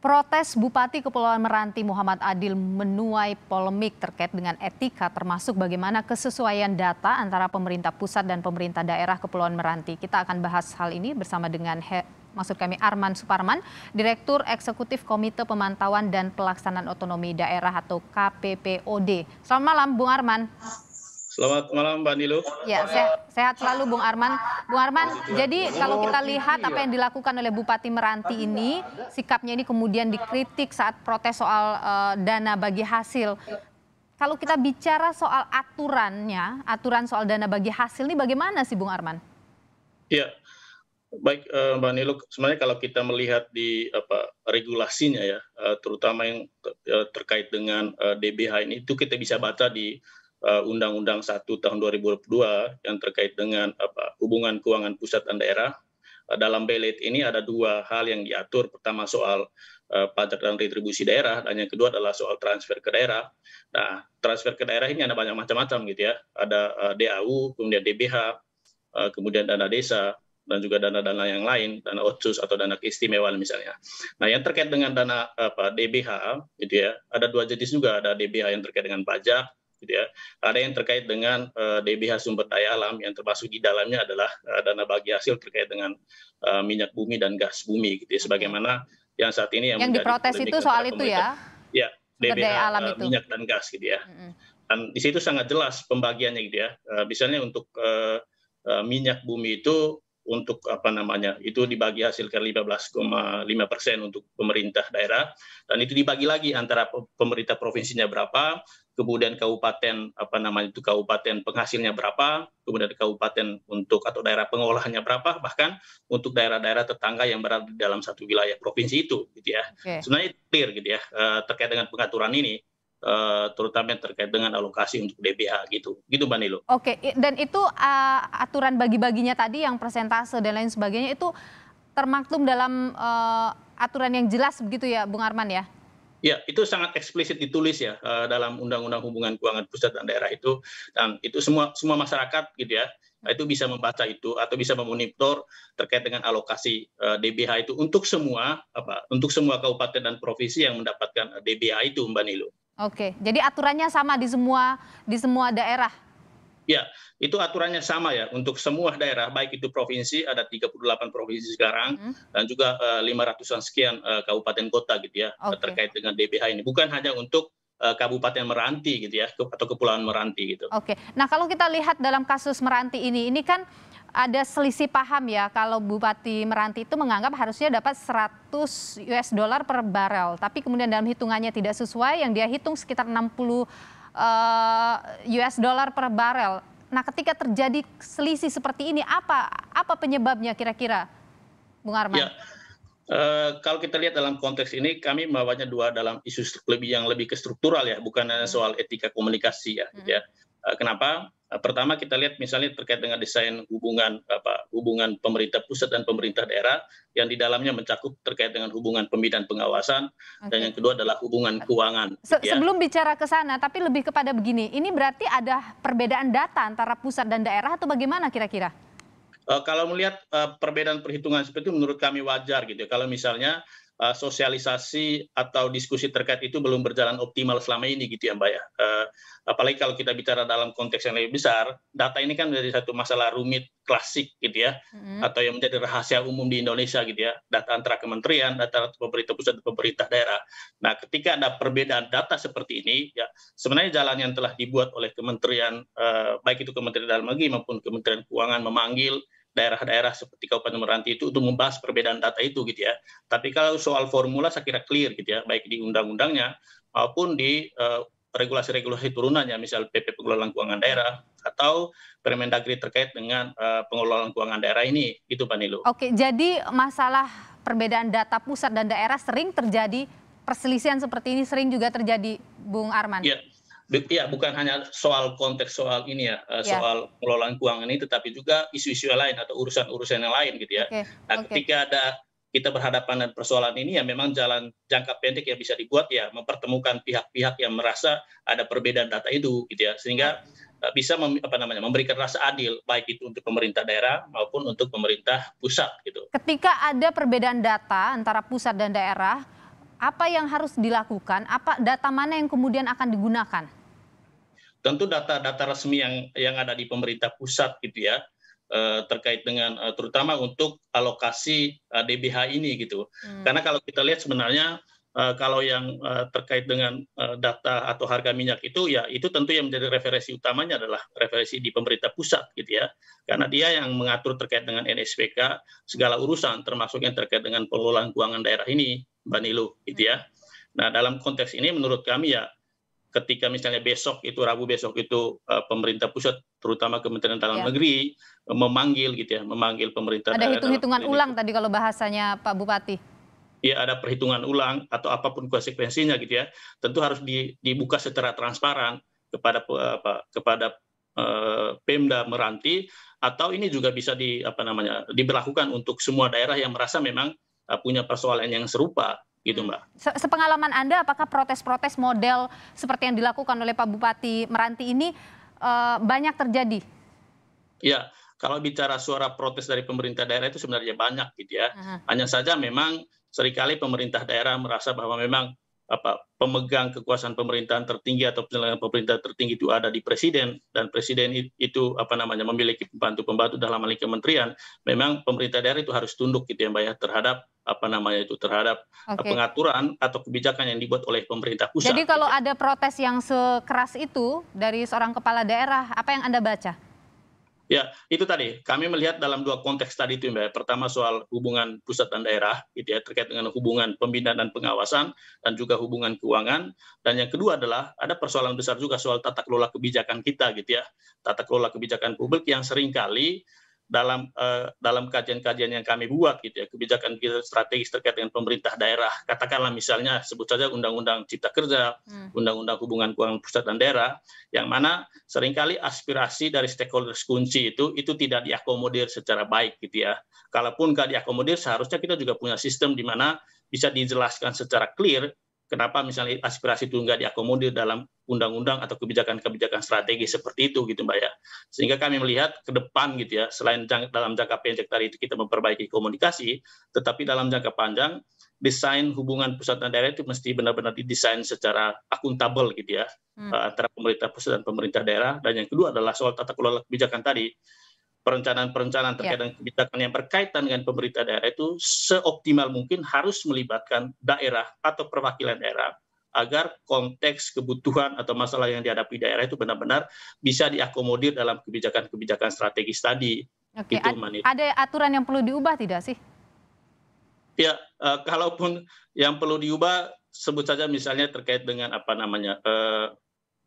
Protes Bupati Kepulauan Meranti Muhammad Adil menuai polemik terkait dengan etika termasuk bagaimana kesesuaian data antara pemerintah pusat dan pemerintah daerah Kepulauan Meranti. Kita akan bahas hal ini bersama dengan He, maksud kami Arman Suparman, Direktur Eksekutif Komite Pemantauan dan Pelaksanaan Otonomi Daerah atau KPPOD. Selamat malam Bung Arman. Selamat malam Mbak Nilo. Ya, sehat, sehat selalu Bung Arman. Bung Arman, jadi kalau kita lihat apa yang dilakukan oleh Bupati Meranti ini, sikapnya ini kemudian dikritik saat protes soal uh, dana bagi hasil. Kalau kita bicara soal aturannya, aturan soal dana bagi hasil ini bagaimana sih Bung Arman? Ya, baik uh, Mbak Nilo. Sebenarnya kalau kita melihat di apa regulasinya ya, uh, terutama yang terkait dengan DBH ini, itu kita bisa baca di Eh, Undang-Undang 1 tahun dua yang terkait dengan apa, hubungan keuangan pusat dan daerah. Eh, dalam belit ini ada dua hal yang diatur. Pertama soal uh, pajak dan retribusi daerah, dan yang kedua adalah soal transfer ke daerah. Nah, transfer ke daerah ini ada banyak macam-macam gitu ya. Ada uh, DAU, kemudian DBH, uh, kemudian dana desa, dan juga dana-dana yang lain, dana otsus atau dana keistimewaan misalnya. Nah, yang terkait dengan dana apa DBH gitu ya, ada dua jenis juga, ada DBH yang terkait dengan pajak gitu ya. Ada yang terkait dengan uh, eh, DBH sumber daya alam yang termasuk di dalamnya adalah uh, dana bagi hasil terkait dengan uh, minyak bumi dan gas bumi gitu ya. Sebagaimana yang saat ini yang, yang diprotes itu soal itu ya. Ya, DBH alam itu. minyak dan gas gitu ya. Dan di situ sangat jelas pembagiannya gitu ya. Uh, misalnya untuk uh, uh, minyak bumi itu untuk apa namanya itu dibagi hasilkan 15,5 persen untuk pemerintah daerah dan itu dibagi lagi antara pemerintah provinsinya berapa kemudian kabupaten apa namanya itu kabupaten penghasilnya berapa, kemudian kabupaten untuk atau daerah pengolahannya berapa, bahkan untuk daerah-daerah tetangga yang berada di dalam satu wilayah provinsi itu, gitu ya. Okay. Sebenarnya clear gitu ya eh, terkait dengan pengaturan ini. Eh, terutama terkait dengan alokasi untuk DBH gitu, gitu Mbak Nilo. Oke, okay. dan itu uh, aturan bagi-baginya tadi yang persentase dan lain sebagainya itu termaktum dalam uh, aturan yang jelas begitu ya, Bung Arman ya? Ya, itu sangat eksplisit ditulis ya eh, dalam Undang-Undang Hubungan Keuangan Pusat dan Daerah itu. Dan itu semua semua masyarakat gitu ya, eh, itu bisa membaca itu atau bisa memonitor terkait dengan alokasi DBH eh, itu untuk semua apa untuk semua kabupaten dan provinsi yang mendapatkan DBH itu Mbak Nilo. Oke, jadi aturannya sama di semua di semua daerah Ya, itu aturannya sama ya untuk semua daerah, baik itu provinsi ada 38 provinsi sekarang hmm. dan juga uh, eh, 500-an sekian uh, kabupaten kota gitu ya okay. terkait dengan DBH ini. Bukan hanya untuk uh, Kabupaten Meranti gitu ya atau Kepulauan Meranti gitu. Oke. Okay. Nah, kalau kita lihat dalam kasus Meranti ini, ini kan ada selisih paham ya kalau Bupati Meranti itu menganggap harusnya dapat 100 US dollar per barel, tapi kemudian dalam hitungannya tidak sesuai yang dia hitung sekitar 60 uh, eh, US dollar per barel. Nah, ketika terjadi selisih seperti ini, apa apa penyebabnya kira-kira, Bung Arman? Ya. Uh, kalau kita lihat dalam konteks ini, kami membawanya dua dalam isu lebih yang lebih ke struktural ya, bukan hmm. soal etika komunikasi ya. Gitu ya. Hmm. ya. Uh, kenapa? Eh, pertama kita lihat misalnya terkait dengan desain hubungan apa hubungan pemerintah pusat dan pemerintah daerah yang di dalamnya mencakup terkait dengan hubungan pembinaan pengawasan okay. dan yang kedua adalah hubungan keuangan. Se ya. Sebelum bicara ke sana tapi lebih kepada begini, ini berarti ada perbedaan data antara pusat dan daerah atau bagaimana kira-kira? Uh, kalau melihat uh, perbedaan perhitungan seperti itu menurut kami wajar gitu. Ya. Kalau misalnya Eh, sosialisasi atau diskusi terkait itu belum berjalan optimal selama ini gitu ya Mbak ya. Eh, apalagi kalau kita bicara dalam konteks yang lebih besar, data ini kan menjadi satu masalah rumit klasik gitu ya, mm-hmm. atau yang menjadi rahasia umum di Indonesia gitu ya, data antara kementerian, data pemerintah pusat dan pemerintah daerah. Nah, ketika ada perbedaan data seperti ini, ya sebenarnya jalan yang telah dibuat oleh kementerian, eh, baik itu kementerian dalam negeri maupun kementerian keuangan memanggil daerah-daerah seperti Kabupaten Meranti itu untuk membahas perbedaan data itu gitu ya. Tapi kalau soal formula saya kira clear gitu ya, baik di undang-undangnya maupun di eh, regulasi-regulasi uh, turunannya, misal PP pengelolaan keuangan daerah atau Permendagri terkait dengan uh, pengelolaan keuangan daerah ini, itu Pak Nilo. Oke, jadi masalah perbedaan data pusat dan daerah sering terjadi perselisihan seperti ini sering juga terjadi, Bung Arman. Ya, Iya, bukan hanya soal konteks soal ini ya eh, iya. soal pengelolaan keuangan ini tetapi juga isu-isu lain atau urusan-urusan yang lain gitu ya. Okay. Nah, okay. ketika ada kita berhadapan dengan persoalan ini ya memang jalan jangka pendek yang bisa dibuat ya mempertemukan pihak-pihak yang merasa ada perbedaan data itu gitu ya sehingga iya. eh, bisa mem, apa namanya memberikan rasa adil baik itu untuk pemerintah daerah maupun untuk pemerintah pusat gitu. Ketika ada perbedaan data antara pusat dan daerah apa yang harus dilakukan? Apa data mana yang kemudian akan digunakan? tentu data-data resmi yang yang ada di pemerintah pusat gitu ya eh, terkait dengan eh, terutama untuk alokasi DBH eh, ini gitu. Hmm. Karena kalau kita lihat sebenarnya kalau yang terkait dengan data atau harga minyak itu ya itu tentu yang menjadi referensi utamanya adalah referensi di pemerintah pusat gitu ya. Karena dia yang mengatur terkait dengan NSPK segala urusan termasuk yang terkait dengan pengelolaan keuangan daerah ini Banilu gitu ya. Hmm. Nah, dalam konteks ini menurut kami ya ketika misalnya besok itu Rabu besok itu eh, pemerintah pusat terutama Kementerian Dalam ya. Negeri eh, memanggil gitu ya, memanggil pemerintah Ada hitung-hitungan ulang tadi kalau bahasanya Pak Bupati. Ya ada perhitungan ulang atau apapun konsekuensinya gitu ya. Tentu harus dibuka secara transparan kepada apa, kepada eh, Pemda Meranti atau ini juga bisa di apa namanya diberlakukan untuk semua daerah yang merasa memang punya persoalan yang serupa gitu hmm. mbak. Sepengalaman anda, apakah protes-protes model seperti yang dilakukan oleh Pak Bupati Meranti ini uh, banyak terjadi? Ya, kalau bicara suara protes dari pemerintah daerah itu sebenarnya banyak gitu ya. Uh-huh. Hanya saja memang serikali pemerintah daerah merasa bahwa memang apa pemegang kekuasaan pemerintahan tertinggi atau penyelenggaraan pemerintah tertinggi itu ada di presiden dan presiden itu apa namanya memiliki pembantu pembantu dalam hal kementerian memang pemerintah daerah itu harus tunduk gitu ya mbak ya terhadap apa namanya itu terhadap eh, okay. pengaturan atau kebijakan yang dibuat oleh pemerintah pusat. Jadi kalau gitu. ada protes yang sekeras itu dari seorang kepala daerah, apa yang Anda baca? Ya, itu tadi. Kami melihat dalam dua konteks tadi itu, Mbak. Pertama soal hubungan pusat dan daerah, gitu ya, terkait dengan hubungan pembinaan dan pengawasan, dan juga hubungan keuangan. Dan yang kedua adalah ada persoalan besar juga soal tata kelola kebijakan kita, gitu ya. Tata kelola kebijakan publik yang seringkali dalam uh, dalam kajian-kajian yang kami buat gitu ya kebijakan kita strategis terkait dengan pemerintah daerah katakanlah misalnya sebut saja undang-undang cipta kerja undang hmm. undang-undang hubungan keuangan pusat dan daerah yang mana seringkali aspirasi dari stakeholders kunci itu itu tidak diakomodir secara baik gitu ya kalaupun nggak diakomodir seharusnya kita juga punya sistem di mana bisa dijelaskan secara clear kenapa misalnya aspirasi itu nggak diakomodir dalam undang-undang atau kebijakan-kebijakan strategi seperti itu gitu Mbak ya. Sehingga kami melihat ke depan gitu ya, selain jang, dalam jangka pendek tadi itu kita memperbaiki komunikasi, tetapi dalam jangka panjang desain hubungan pusat dan daerah itu mesti benar-benar didesain secara akuntabel gitu ya hmm. Eh, antara pemerintah pusat dan pemerintah daerah dan yang kedua adalah soal tata kelola kebijakan tadi perencanaan-perencanaan ya. terkait dengan kebijakan yang berkaitan dengan pemerintah daerah itu seoptimal mungkin harus melibatkan daerah atau perwakilan daerah agar konteks kebutuhan atau masalah yang dihadapi daerah itu benar-benar bisa diakomodir dalam kebijakan-kebijakan strategis tadi. Oke, itu, Manit. ada aturan yang perlu diubah tidak sih? Ya, uh, kalaupun yang perlu diubah sebut saja misalnya terkait dengan apa namanya uh,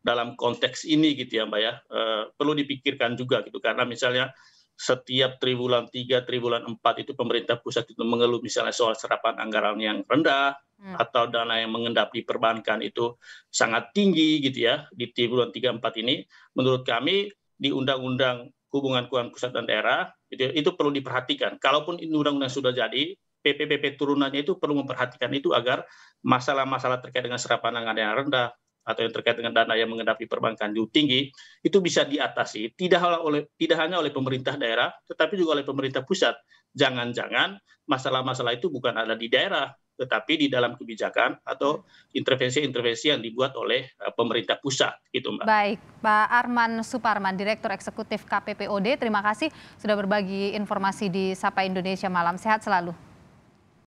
dalam konteks ini gitu ya Mbak ya eh, perlu dipikirkan juga gitu karena misalnya setiap triwulan tiga, triwulan empat itu pemerintah pusat itu mengeluh misalnya soal serapan anggaran yang rendah hmm. atau dana yang mengendap di perbankan itu sangat tinggi gitu ya di triwulan tiga empat ini menurut kami di undang-undang hubungan keuangan pusat dan daerah itu, itu perlu diperhatikan. Kalaupun undang-undang sudah jadi, PPPP turunannya itu perlu memperhatikan itu agar masalah-masalah terkait dengan serapan anggaran yang rendah, atau yang terkait dengan dana yang mengendapi perbankan jauh tinggi itu bisa diatasi tidak oleh tidak hanya oleh pemerintah daerah tetapi juga oleh pemerintah pusat jangan-jangan masalah-masalah itu bukan ada di daerah tetapi di dalam kebijakan atau intervensi-intervensi yang dibuat oleh eh, pemerintah pusat gitu Mbak. Baik, Pak Arman Suparman, Direktur Eksekutif KPPOD, terima kasih sudah berbagi informasi di Sapa Indonesia malam. Sehat selalu.